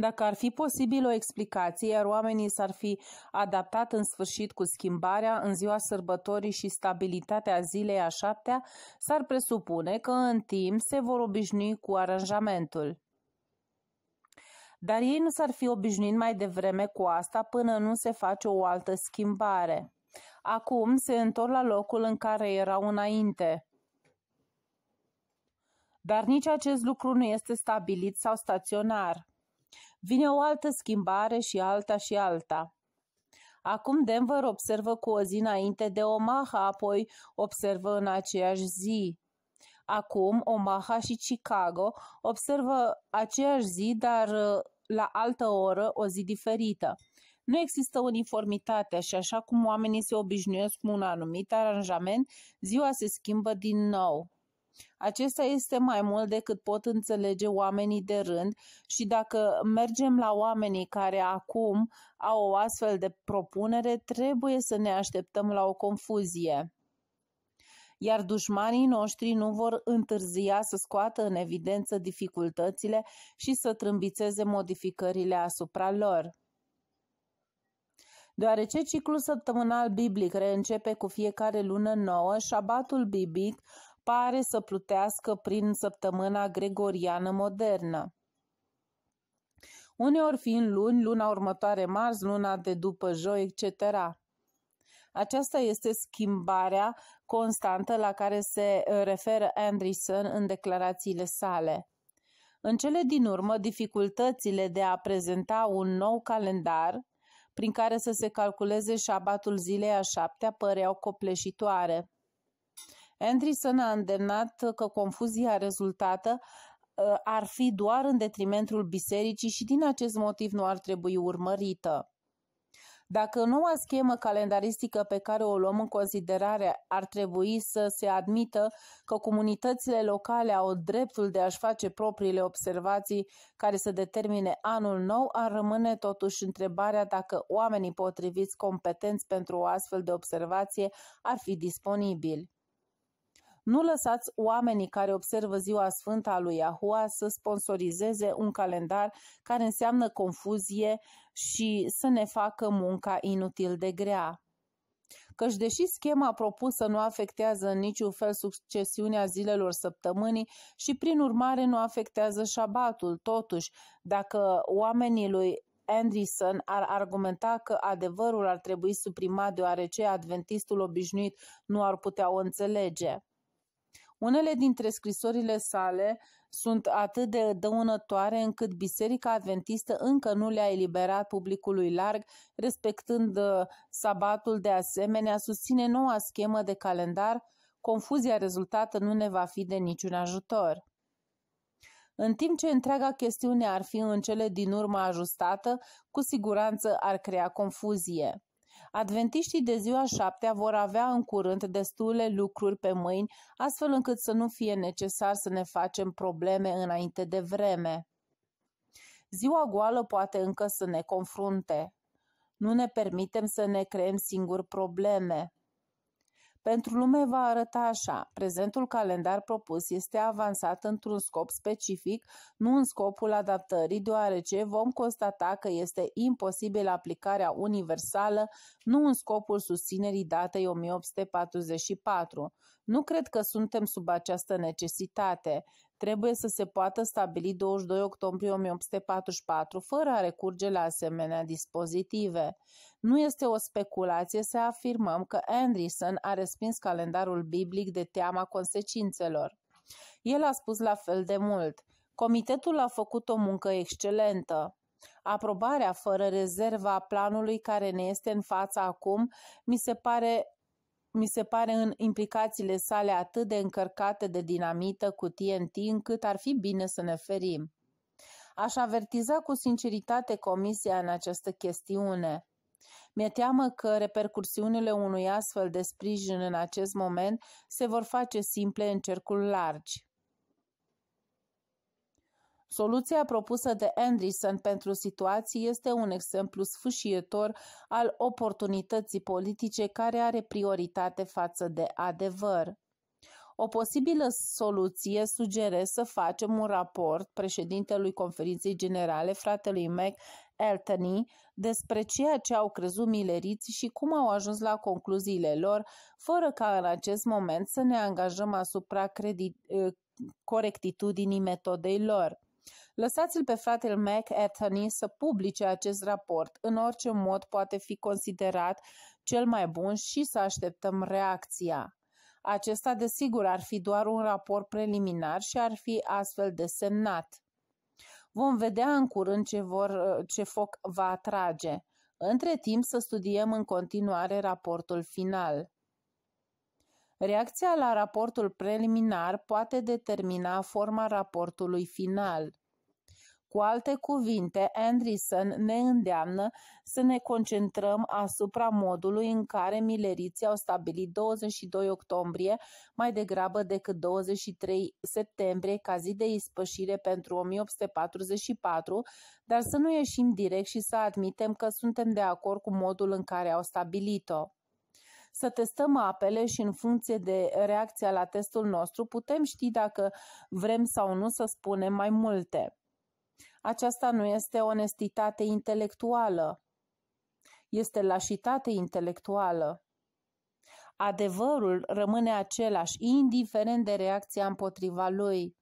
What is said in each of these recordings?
Dacă ar fi posibil o explicație, iar oamenii s-ar fi adaptat în sfârșit cu schimbarea în ziua sărbătorii și stabilitatea zilei a șaptea, s-ar presupune că în timp se vor obișnui cu aranjamentul dar ei nu s-ar fi obișnuit mai devreme cu asta până nu se face o altă schimbare. Acum se întorc la locul în care erau înainte. Dar nici acest lucru nu este stabilit sau staționar. Vine o altă schimbare și alta și alta. Acum Denver observă cu o zi înainte de Omaha, apoi observă în aceeași zi. Acum Omaha și Chicago observă aceeași zi, dar uh, la altă oră, o zi diferită. Nu există uniformitate și așa cum oamenii se obișnuiesc cu un anumit aranjament, ziua se schimbă din nou. Acesta este mai mult decât pot înțelege oamenii de rând și dacă mergem la oamenii care acum au o astfel de propunere, trebuie să ne așteptăm la o confuzie iar dușmanii noștri nu vor întârzia să scoată în evidență dificultățile și să trâmbițeze modificările asupra lor. Deoarece ciclul săptămânal biblic reîncepe cu fiecare lună nouă, șabatul biblic pare să plutească prin săptămâna gregoriană modernă. Uneori fiind luni, luna următoare marți, luna de după joi, etc. Aceasta este schimbarea constantă la care se uh, referă Anderson în declarațiile sale. În cele din urmă, dificultățile de a prezenta un nou calendar prin care să se calculeze șabatul zilei a șaptea păreau copleșitoare. Andreessen a îndemnat că confuzia rezultată uh, ar fi doar în detrimentul bisericii și din acest motiv nu ar trebui urmărită. Dacă noua schemă calendaristică pe care o luăm în considerare ar trebui să se admită că comunitățile locale au dreptul de a-și face propriile observații care să determine anul nou, ar rămâne totuși întrebarea dacă oamenii potriviți competenți pentru o astfel de observație ar fi disponibili. Nu lăsați oamenii care observă ziua sfântă a lui Yahua să sponsorizeze un calendar care înseamnă confuzie și să ne facă munca inutil de grea căci deși schema propusă nu afectează în niciun fel succesiunea zilelor săptămânii și prin urmare nu afectează șabatul, totuși, dacă oamenii lui Anderson ar argumenta că adevărul ar trebui suprimat deoarece adventistul obișnuit nu ar putea o înțelege. Unele dintre scrisorile sale sunt atât de dăunătoare încât Biserica Adventistă încă nu le-a eliberat publicului larg, respectând uh, sabatul de asemenea, susține noua schemă de calendar, confuzia rezultată nu ne va fi de niciun ajutor. În timp ce întreaga chestiune ar fi în cele din urmă ajustată, cu siguranță ar crea confuzie. Adventiștii de ziua șaptea vor avea în curând destule lucruri pe mâini, astfel încât să nu fie necesar să ne facem probleme înainte de vreme. Ziua goală poate încă să ne confrunte. Nu ne permitem să ne creăm singuri probleme. Pentru lume va arăta așa. Prezentul calendar propus este avansat într-un scop specific, nu în scopul adaptării, deoarece vom constata că este imposibil aplicarea universală, nu în scopul susținerii datei 1844. Nu cred că suntem sub această necesitate trebuie să se poată stabili 22 octombrie 1844 fără a recurge la asemenea dispozitive. Nu este o speculație să afirmăm că Anderson a respins calendarul biblic de teama consecințelor. El a spus la fel de mult. Comitetul a făcut o muncă excelentă. Aprobarea fără rezervă a planului care ne este în fața acum mi se pare mi se pare în implicațiile sale atât de încărcate de dinamită cu TNT încât ar fi bine să ne ferim. Aș avertiza cu sinceritate comisia în această chestiune. Mi-e teamă că repercursiunile unui astfel de sprijin în acest moment se vor face simple în cercul largi. Soluția propusă de Anderson pentru situații este un exemplu sfâșietor al oportunității politice care are prioritate față de adevăr. O posibilă soluție sugere să facem un raport președintelui conferinței generale, fratelui Mac Eltony, despre ceea ce au crezut mileriții și cum au ajuns la concluziile lor, fără ca în acest moment să ne angajăm asupra corectitudinii metodei lor. Lăsați-l pe fratele Mac Anthony să publice acest raport. În orice mod poate fi considerat cel mai bun și să așteptăm reacția. Acesta, desigur, ar fi doar un raport preliminar și ar fi astfel desemnat. Vom vedea în curând ce, vor, ce foc va atrage. Între timp să studiem în continuare raportul final. Reacția la raportul preliminar poate determina forma raportului final. Cu alte cuvinte, Anderson ne îndeamnă să ne concentrăm asupra modului în care mileriții au stabilit 22 octombrie mai degrabă decât 23 septembrie ca zi de ispășire pentru 1844, dar să nu ieșim direct și să admitem că suntem de acord cu modul în care au stabilit-o să testăm apele și în funcție de reacția la testul nostru putem ști dacă vrem sau nu să spunem mai multe. Aceasta nu este onestitate intelectuală, este lașitate intelectuală. Adevărul rămâne același, indiferent de reacția împotriva lui.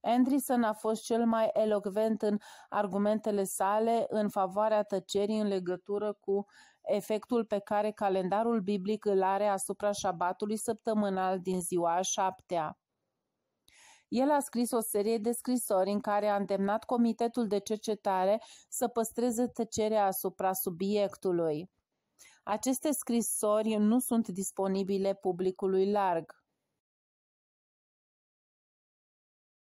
Andreessen a fost cel mai elocvent în argumentele sale în favoarea tăcerii în legătură cu efectul pe care calendarul biblic îl are asupra șabatului săptămânal din ziua a șaptea. El a scris o serie de scrisori în care a îndemnat Comitetul de Cercetare să păstreze tăcerea asupra subiectului. Aceste scrisori nu sunt disponibile publicului larg.